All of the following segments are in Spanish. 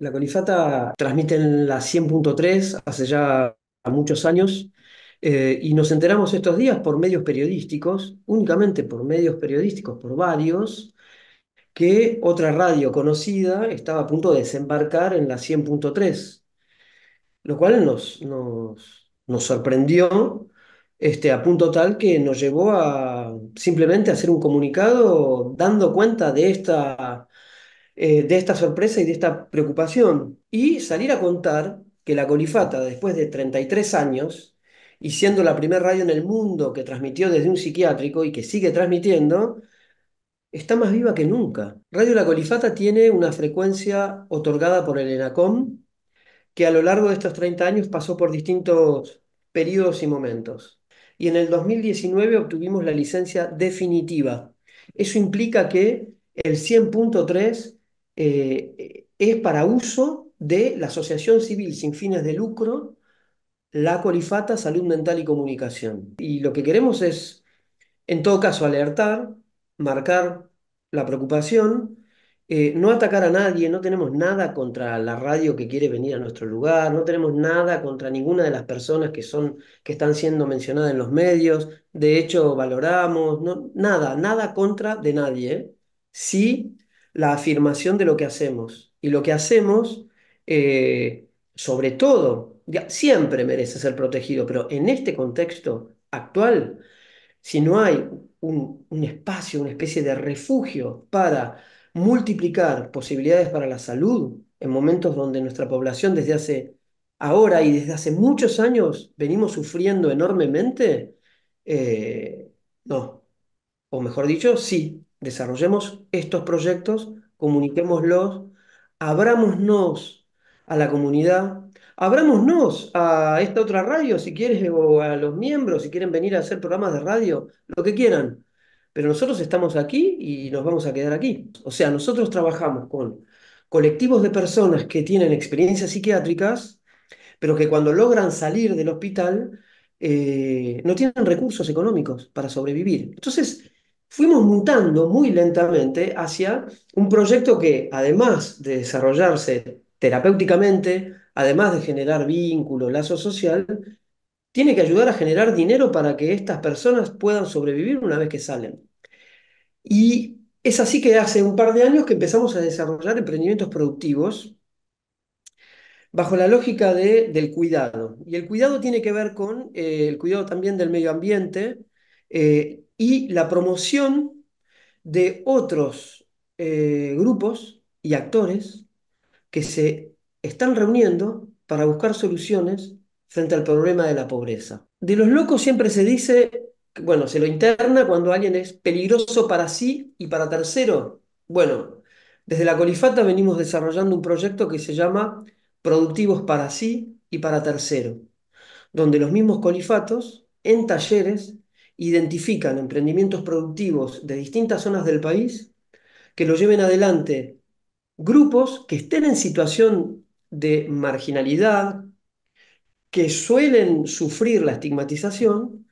La Colifata transmite en la 100.3 hace ya muchos años eh, y nos enteramos estos días por medios periodísticos, únicamente por medios periodísticos, por varios, que otra radio conocida estaba a punto de desembarcar en la 100.3, lo cual nos, nos, sorprendió este, a punto tal que nos llevó a simplemente hacer un comunicado dando cuenta de esta eh, de esta sorpresa y de esta preocupación. Y salir a contar que la colifata, después de 33 años, y siendo la primera radio en el mundo que transmitió desde un psiquiátrico y que sigue transmitiendo, está más viva que nunca. Radio La Colifata tiene una frecuencia otorgada por el ENACOM que a lo largo de estos 30 años pasó por distintos periodos y momentos. Y en el 2019 obtuvimos la licencia definitiva. Eso implica que el 100.3 eh, es para uso de la Asociación Civil sin fines de lucro, la Corifata Salud Mental y Comunicación. Y lo que queremos es, en todo caso, alertar, marcar la preocupación, eh, no atacar a nadie, no tenemos nada contra la radio que quiere venir a nuestro lugar, no tenemos nada contra ninguna de las personas que, son, que están siendo mencionadas en los medios, de hecho valoramos, nada, nada contra de nadie, ¿eh? sí la afirmación de lo que hacemos. Y lo que hacemos, eh, sobre todo, siempre merece ser protegido, pero en este contexto actual, si no hay un, espacio, una especie de refugio para multiplicar posibilidades para la salud en momentos donde nuestra población desde hace ahora y desde hace muchos años venimos sufriendo enormemente, eh, no, o mejor dicho, sí, desarrollemos estos proyectos, comuniquémoslos, abrámonos a la comunidad, abrámonos a esta otra radio si quieres, o a los miembros si quieren venir a hacer programas de radio, lo que quieran. Pero nosotros estamos aquí y nos vamos a quedar aquí. O sea, nosotros trabajamos con colectivos de personas que tienen experiencias psiquiátricas, pero que cuando logran salir del hospital eh, no tienen recursos económicos para sobrevivir. Entonces, fuimos mutando muy lentamente hacia un proyecto que, además de desarrollarse terapéuticamente, además de generar vínculo, lazo social, tiene que ayudar a generar dinero para que estas personas puedan sobrevivir una vez que salen. Y es así que hace un par de años que empezamos a desarrollar emprendimientos productivos bajo la lógica del cuidado. Y el cuidado tiene que ver con eh, el cuidado también del medio ambiente, eh, y la promoción de otros eh, grupos y actores que se están reuniendo para buscar soluciones frente al problema de la pobreza. De los locos siempre se dice, bueno, se lo interna cuando alguien es peligroso para sí y para tercero. Bueno, desde la Colifata venimos desarrollando un proyecto que se llama Productivos para sí y para tercero, donde los mismos colifatos en talleres identifican emprendimientos productivos de distintas zonas del país que lo lleven adelante grupos que estén en situación de marginalidad, que suelen sufrir la estigmatización,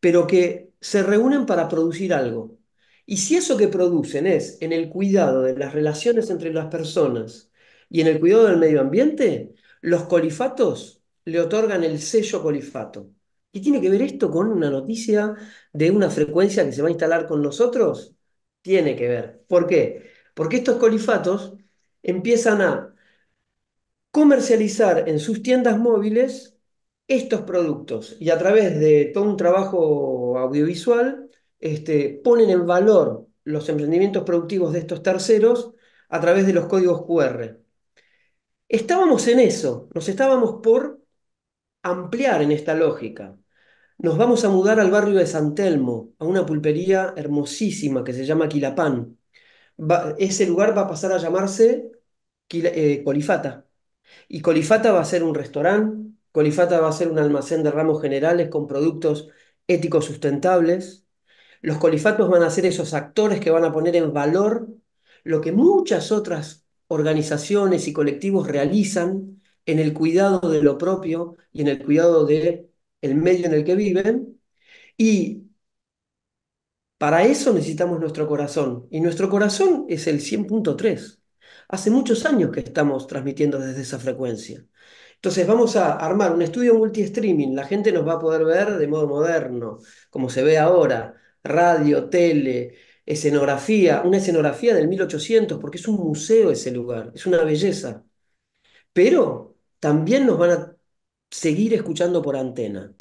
pero que se reúnen para producir algo. Y si eso que producen es en el cuidado de las relaciones entre las personas y en el cuidado del medio ambiente, los colifatos le otorgan el sello colifato. ¿Qué tiene que ver esto con una noticia de una frecuencia que se va a instalar con nosotros? Tiene que ver. ¿Por qué? Porque estos colifatos empiezan a comercializar en sus tiendas móviles estos productos y a través de todo un trabajo audiovisual este, ponen en valor los emprendimientos productivos de estos terceros a través de los códigos QR. Estábamos en eso, nos estábamos por ampliar en esta lógica. Nos vamos a mudar al barrio de San Telmo, a una pulpería hermosísima que se llama Quilapán. ese lugar va a pasar a llamarse eh, Colifata. Y Colifata va a ser un restaurante, Colifata va a ser un almacén de ramos generales con productos éticos sustentables. Los colifatos van a ser esos actores que van a poner en valor lo que muchas otras organizaciones y colectivos realizan en el cuidado de lo propio y en el cuidado del medio en el que viven. Y para eso necesitamos nuestro corazón. Y nuestro corazón es el 100.3. Hace muchos años que estamos transmitiendo desde esa frecuencia. Entonces vamos a armar un estudio multi-streaming. La gente nos va a poder ver de modo moderno, como se ve ahora. Radio, tele, escenografía. Una escenografía del 1800, porque es un museo ese lugar. Es una belleza. Pero también nos van a seguir escuchando por antena.